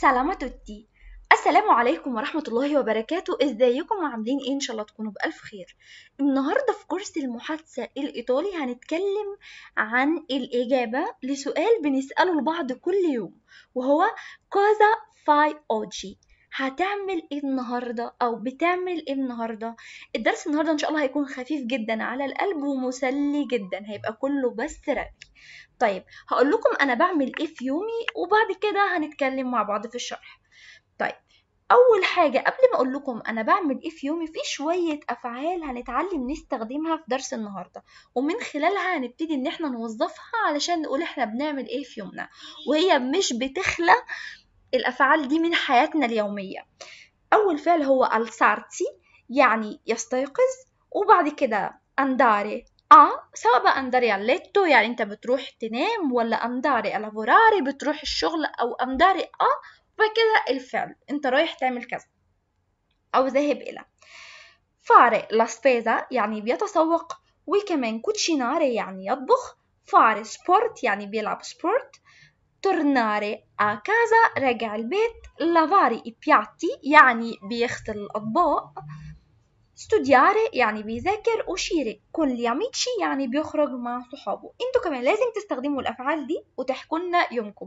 سلام توتي السلام عليكم ورحمة الله وبركاته ازيكم عاملين ايه ان شاء الله تكونوا بألف خير النهاردة في كورس المحادثة الإيطالي هنتكلم عن الإجابة لسؤال بنسأله لبعض كل يوم وهو كوزا فاي اوجي هتعمل ايه النهارده او بتعمل ايه النهارده الدرس النهارده ان شاء الله هيكون خفيف جدا على القلب ومسلي جدا هيبقى كله بس رغي طيب هقول لكم انا بعمل ايه في يومي وبعد كده هنتكلم مع بعض في الشرح طيب اول حاجه قبل ما اقول لكم انا بعمل ايه في يومي في شويه افعال هنتعلم نستخدمها في درس النهارده ومن خلالها هنبتدي ان احنا نوظفها علشان نقول احنا بنعمل ايه في يومنا وهي مش بتخلى الأفعال دي من حياتنا اليومية أول فعل هو ألسارتي يعني يستيقظ وبعد كده أنداري آه سواء بقى أنداري على الليتو يعني أنت بتروح تنام ولا أنداري الأفوراري بتروح الشغل أو أنداري آه وبعد كده الفعل أنت رايح تعمل كذا أو ذاهب إلى فاري لاسبيزا يعني بيتسوق وكمان كوتشيناري يعني يطبخ فاري سبورت يعني بيلعب سبورت tornare a casa راجع البيت lavare i piatti يعني بيغسل الأطباق studiare يعني بيذاكر وشيري gli amici يعني بيخرج مع صحابه انتوا كمان لازم تستخدموا الافعال دي وتحكوا لنا يومكم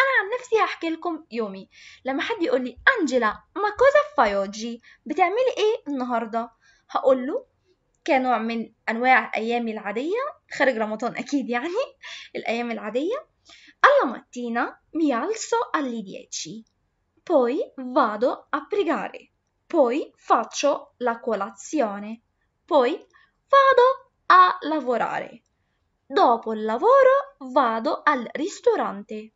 انا عن نفسي هحكي لكم يومي لما حد يقول لي انجلا ما كوزا فايوجي بتعملي ايه النهارده هقول له كنوع من انواع ايامي العاديه خارج رمضان اكيد يعني الايام العاديه Alla mattina mi alzo alle 10, poi vado a pregare, poi faccio la colazione, poi vado a lavorare. Dopo il lavoro vado al ristorante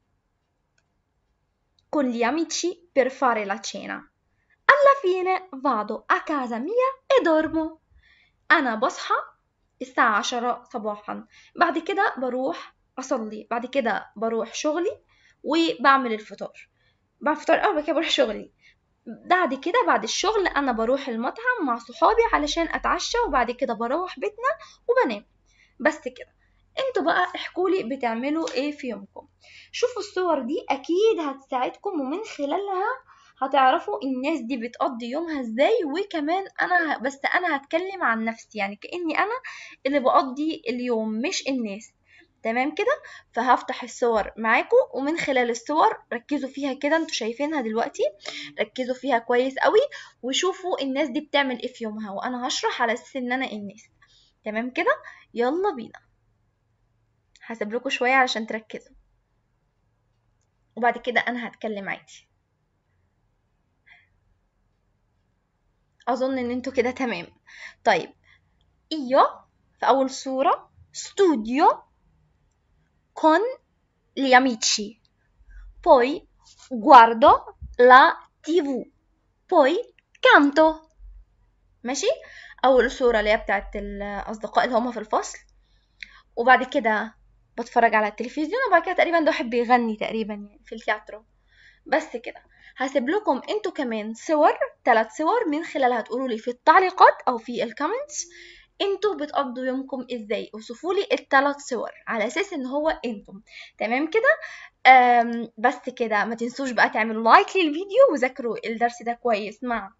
con gli amici per fare la cena. Alla fine vado a casa mia e dormo. أنا بصحى الساعة عشرة صباحا بعد كده بروح اصلي بعد كده بروح شغلي وبعمل الفطار بعد الفطار اول كده بروح شغلي بعد كده بعد الشغل انا بروح المطعم مع صحابي علشان اتعشى وبعد كده بروح بيتنا وبنام بس كده انتوا بقى احكولي بتعملوا ايه في يومكم شوفوا الصور دي اكيد هتساعدكم ومن خلالها هتعرفوا الناس دي بتقضي يومها ازاي وكمان انا بس انا هتكلم عن نفسي يعني كاني انا اللي بقضي اليوم مش الناس تمام كده فهفتح الصور معاكم ومن خلال الصور ركزوا فيها كده انتوا شايفينها دلوقتي ركزوا فيها كويس قوي وشوفوا الناس دي بتعمل ايه في يومها وانا هشرح على اساس ان انا الناس تمام كده يلا بينا هسيب لكم شويه علشان تركزوا وبعد كده انا هتكلم عادي اظن ان انتوا كده تمام طيب ايه في اول صوره ستوديو con gli amici, poi guardo la TV, poi canto. ماشي؟ أول صورة اللي هي بتاعت الأصدقاء اللي هما في الفصل وبعد كده بتفرج على التلفزيون وبعد كده تقريبا ده واحد يغني تقريبا يعني في التياترو بس كده هسيب لكم انتوا كمان صور ثلاث صور من خلالها تقولوا لي في التعليقات او في الكومنتس انتوا بتقضوا يومكم ازاي اوصفوا لي الثلاث صور على اساس ان هو انتم تمام كده بس كده ما تنسوش بقى تعملوا لايك للفيديو وذاكروا الدرس ده كويس مع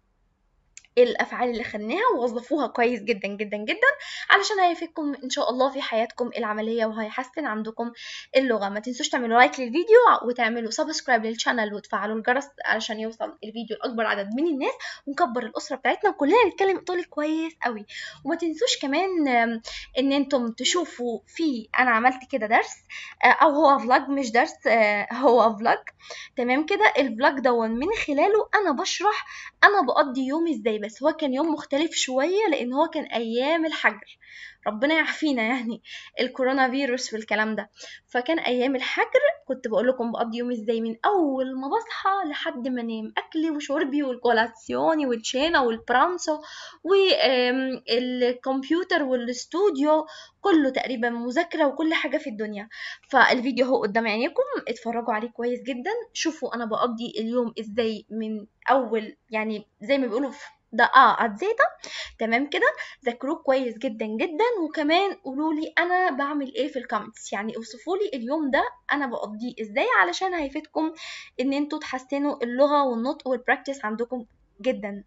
الافعال اللي خدناها ووظفوها كويس جدا جدا جدا علشان هيفيدكم ان شاء الله في حياتكم العمليه وهيحسن عندكم اللغه ما تنسوش تعملوا لايك للفيديو وتعملوا سبسكرايب للشانل وتفعلوا الجرس علشان يوصل الفيديو لاكبر عدد من الناس ونكبر الاسره بتاعتنا وكلنا نتكلم ايطالي كويس قوي وما تنسوش كمان ان انتم تشوفوا في انا عملت كده درس آه، او هو فلوج مش درس آه، هو فلوج تمام كده الفلوج دون من خلاله انا بشرح انا بقضي يومي ازاي بس هو كان يوم مختلف شوية لأن هو كان أيام الحجر ربنا يعافينا يعني الكورونا فيروس والكلام ده فكان أيام الحجر كنت بقول لكم بقضي يومي ازاي من أول ما بصحى لحد ما أنام أكلي وشربي والكولاسيوني والشينا والبرانسو والكمبيوتر والاستوديو كله تقريبا مذاكرة وكل حاجة في الدنيا فالفيديو هو قدام عينيكم اتفرجوا عليه كويس جدا شوفوا أنا بقضي اليوم ازاي من أول يعني زي ما بيقولوا ده اه ات زيتا تمام كده ذاكروه كويس جدا جدا وكمان قولوا لي انا بعمل ايه في الكومنتس يعني اوصفوا لي اليوم ده انا بقضيه ازاي علشان هيفيدكم ان انتوا تحسنوا اللغه والنطق والبراكتس عندكم جدا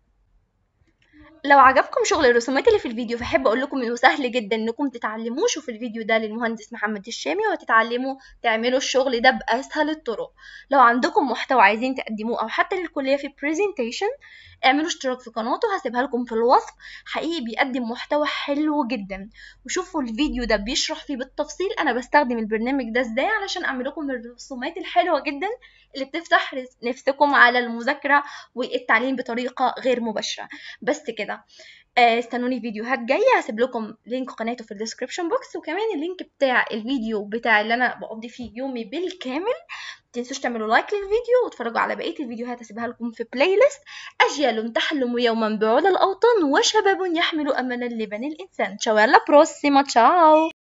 لو عجبكم شغل الرسومات اللي في الفيديو فحب اقول لكم انه سهل جدا انكم تتعلموه شوفوا الفيديو ده للمهندس محمد الشامي وتتعلموا تعملوا الشغل ده باسهل الطرق لو عندكم محتوى عايزين تقدموه او حتى للكليه في برزنتيشن اعملوا اشتراك في قناته هسيبها لكم في الوصف حقيقي بيقدم محتوى حلو جدا وشوفوا الفيديو ده بيشرح فيه بالتفصيل انا بستخدم البرنامج ده ازاي علشان اعمل لكم الرسومات الحلوه جدا اللي بتفتح نفسكم على المذاكره والتعليم بطريقه غير مباشره بس كده كده آه، استنوني فيديوهات جايه هسيب لكم لينك قناته في الديسكريبشن بوكس وكمان اللينك بتاع الفيديو بتاع اللي انا بقضي فيه يومي بالكامل متنسوش تعملوا لايك للفيديو وتفرجوا على بقيه الفيديوهات هسيبها لكم في بلاي ليست اجيال تحلم يوما بعلا الاوطان وشباب يحمل امل لبني الانسان تشاو بروسيما تشاو